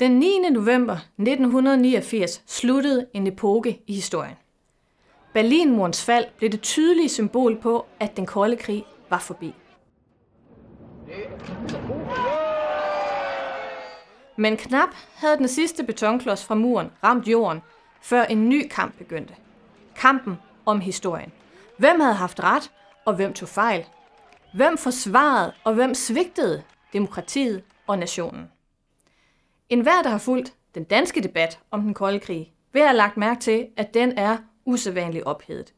Den 9. november 1989 sluttede en epoke i historien. Berlinmurens fald blev det tydelige symbol på, at den kolde krig var forbi. Men knap havde den sidste betonklods fra muren ramt jorden, før en ny kamp begyndte. Kampen om historien. Hvem havde haft ret, og hvem tog fejl? Hvem forsvarede, og hvem svigtede demokratiet og nationen? En hver, der har fulgt den danske debat om den kolde krig, vil have lagt mærke til, at den er usædvanligt ophedet.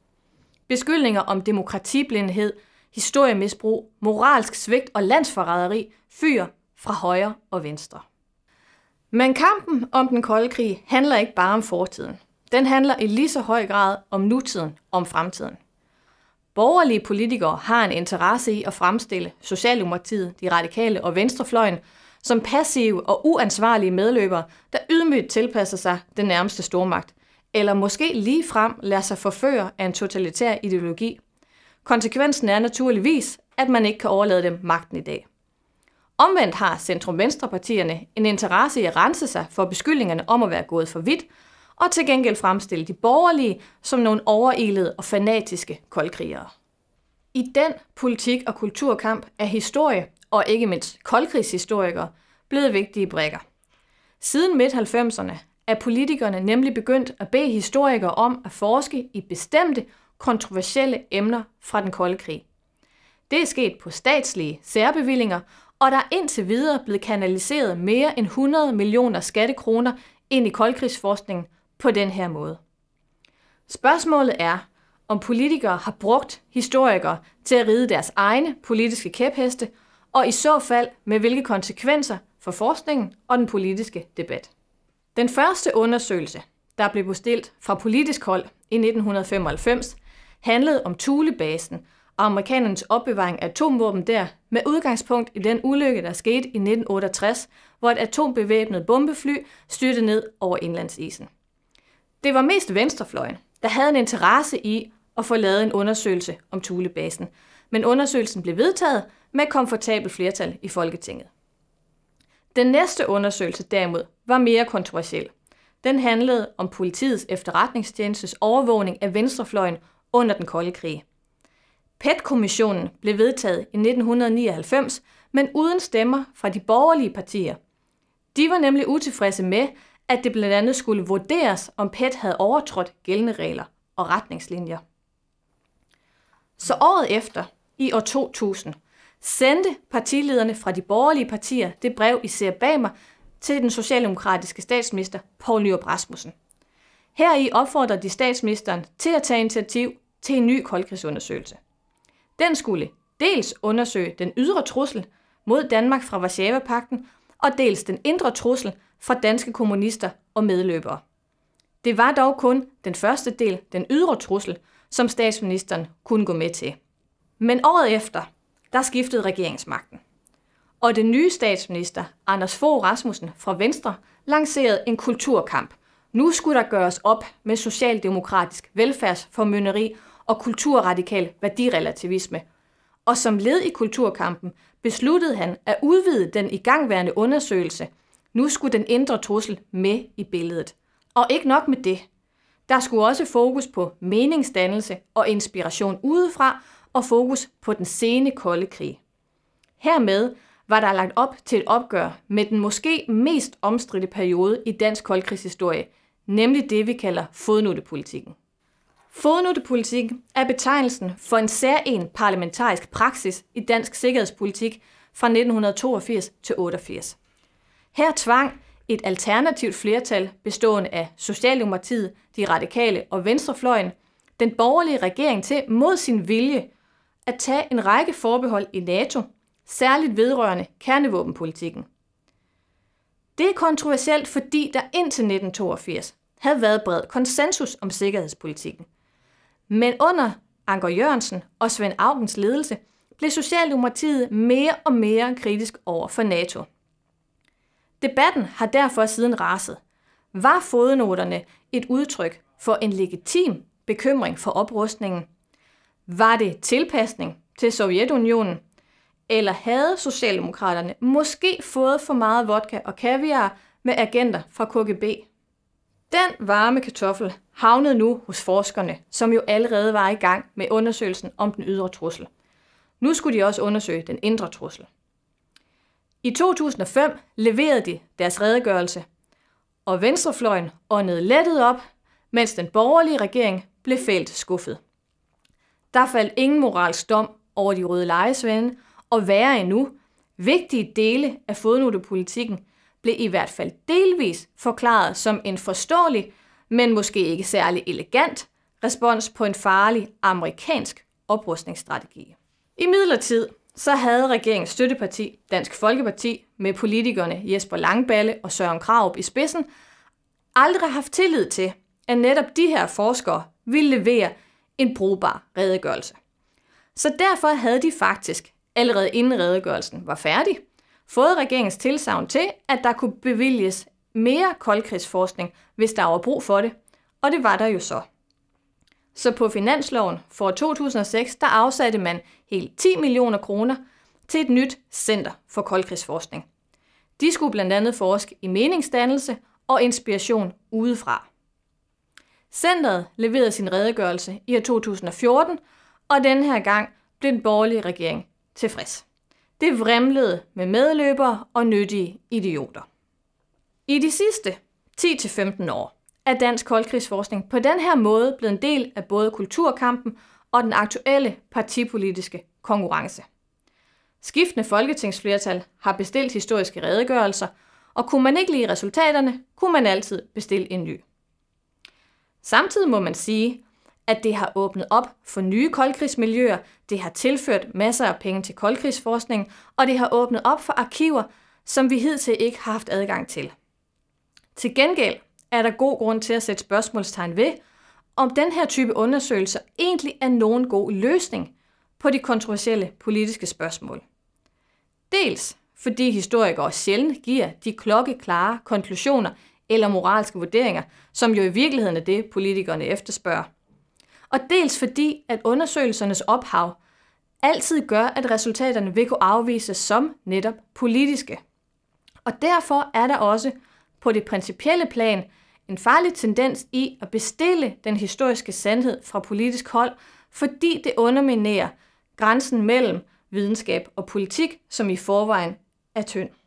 Beskyldninger om demokratiblindhed, historiemisbrug, moralsk svigt og landsforræderi fyrer fra højre og venstre. Men kampen om den kolde krig handler ikke bare om fortiden. Den handler i lige så høj grad om nutiden, om fremtiden. Borgerlige politikere har en interesse i at fremstille Socialdemokratiet, de radikale og venstrefløjen som passive og uansvarlige medløbere, der ydmygt tilpasser sig den nærmeste stormagt, eller måske lige frem lader sig forføre af en totalitær ideologi. Konsekvensen er naturligvis, at man ikke kan overlade dem magten i dag. Omvendt har centrum-venstrepartierne en interesse i at rense sig for beskyldningerne om at være gået for vidt, og til gengæld fremstille de borgerlige som nogle overilede og fanatiske koldkrigere. I den politik- og kulturkamp er historie, og ikke mindst koldkrigshistorikere, blevet vigtige brækker. Siden midt-90'erne er politikerne nemlig begyndt at bede historikere om at forske i bestemte kontroversielle emner fra den kolde krig. Det er sket på statslige særbevillinger, og der er indtil videre blevet kanaliseret mere end 100 millioner skattekroner ind i koldkrigsforskningen på den her måde. Spørgsmålet er, om politikere har brugt historikere til at ride deres egne politiske kæpheste, og i så fald med hvilke konsekvenser for forskningen og den politiske debat. Den første undersøgelse, der blev bestilt fra politisk hold i 1995, handlede om Thulebasen og amerikanernes opbevaring af atomvåben der med udgangspunkt i den ulykke, der skete i 1968, hvor et atombevæbnet bombefly styrte ned over indlandsisen. Det var mest venstrefløjen, der havde en interesse i at få lavet en undersøgelse om Thulebasen. Men undersøgelsen blev vedtaget med komfortabel flertal i Folketinget. Den næste undersøgelse derimod var mere kontroversiel. Den handlede om politiets efterretningstjenestes overvågning af venstrefløjen under den kolde krig. PET-kommissionen blev vedtaget i 1999, men uden stemmer fra de borgerlige partier. De var nemlig utilfredse med, at det blandt andet skulle vurderes, om PET havde overtrådt gældende regler og retningslinjer. Så året efter, i år 2000, sendte partilederne fra de borgerlige partier det brev, I ser bag mig, til den socialdemokratiske statsminister Poul Nyrup Rasmussen. Her i opfordrer de statsministeren til at tage initiativ til en ny koldkrigsundersøgelse. Den skulle dels undersøge den ydre trussel mod Danmark fra Varsava-pakten, og dels den indre trussel fra danske kommunister og medløbere. Det var dog kun den første del, den ydre trussel, som statsministeren kunne gå med til. Men året efter, der skiftede regeringsmagten. Og den nye statsminister, Anders Fogh Rasmussen fra Venstre, lancerede en kulturkamp. Nu skulle der gøres op med socialdemokratisk velfærdsformynderi og kulturradikal værdirelativisme. Og som led i kulturkampen besluttede han at udvide den igangværende undersøgelse. Nu skulle den indre trussel med i billedet. Og ikke nok med det. Der skulle også fokus på meningsdannelse og inspiration udefra, og fokus på den sene kolde krig. Hermed var der lagt op til et opgør med den måske mest omstridte periode i dansk koldkrigshistorie, nemlig det, vi kalder fodnotepolitikken. Fodnotepolitik er betegnelsen for en særlig parlamentarisk praksis i dansk sikkerhedspolitik fra 1982 til 88. Her tvang et alternativt flertal bestående af Socialdemokratiet, de radikale og venstrefløjen, den borgerlige regering til mod sin vilje at tage en række forbehold i NATO, særligt vedrørende kernevåbenpolitikken. Det er kontroversielt, fordi der indtil 1982 havde været bred konsensus om sikkerhedspolitikken. Men under Anker Jørgensen og Svend Augens ledelse blev Socialdemokratiet mere og mere kritisk over for NATO. Debatten har derfor siden raset. Var fodnoterne et udtryk for en legitim bekymring for oprustningen? Var det tilpasning til Sovjetunionen? Eller havde Socialdemokraterne måske fået for meget vodka og kaviar med agenter fra KGB? Den varme kartoffel havnede nu hos forskerne, som jo allerede var i gang med undersøgelsen om den ydre trussel. Nu skulle de også undersøge den indre trussel. I 2005 leverede de deres redegørelse, og venstrefløjen åndede lettet op, mens den borgerlige regering blev fældt skuffet. Der faldt ingen moralsk dom over de røde lejesvende, og værre endnu, vigtige dele af fodnotepolitikken blev i hvert fald delvis forklaret som en forståelig, men måske ikke særlig elegant respons på en farlig amerikansk oprustningsstrategi. I midlertid så havde regeringens støtteparti, Dansk Folkeparti, med politikerne Jesper Langballe og Søren Kraup i spidsen, aldrig haft tillid til, at netop de her forskere ville levere en brugbar redegørelse. Så derfor havde de faktisk, allerede inden redegørelsen var færdig, fået regeringens tilsavn til, at der kunne bevilges mere koldkrigsforskning, hvis der var brug for det. Og det var der jo så. Så på finansloven for 2006, der afsatte man helt 10 millioner kroner til et nyt center for koldkrigsforskning. De skulle blandt andet forske i meningsdannelse og inspiration udefra. Centret leverede sin redegørelse i år 2014, og denne her gang blev den borgerlige regering tilfreds. Det vremlede med medløbere og nyttige idioter. I de sidste 10-15 år, er dansk koldkrigsforskning på den her måde blevet en del af både kulturkampen og den aktuelle partipolitiske konkurrence. Skiftende folketingsflertal har bestilt historiske redegørelser, og kunne man ikke lide resultaterne, kunne man altid bestille en ny. Samtidig må man sige, at det har åbnet op for nye koldkrigsmiljøer, det har tilført masser af penge til koldkrigsforskning, og det har åbnet op for arkiver, som vi hidtil ikke har haft adgang til. Til gengæld er der god grund til at sætte spørgsmålstegn ved, om den her type undersøgelser egentlig er nogen god løsning på de kontroversielle politiske spørgsmål. Dels fordi historikere sjældent giver de klokkeklare konklusioner eller moralske vurderinger, som jo i virkeligheden er det, politikerne efterspørger. Og dels fordi, at undersøgelsernes ophav altid gør, at resultaterne vil kunne afvises som netop politiske. Og derfor er der også på det principielle plan en farlig tendens i at bestille den historiske sandhed fra politisk hold, fordi det underminerer grænsen mellem videnskab og politik, som i forvejen er tynd.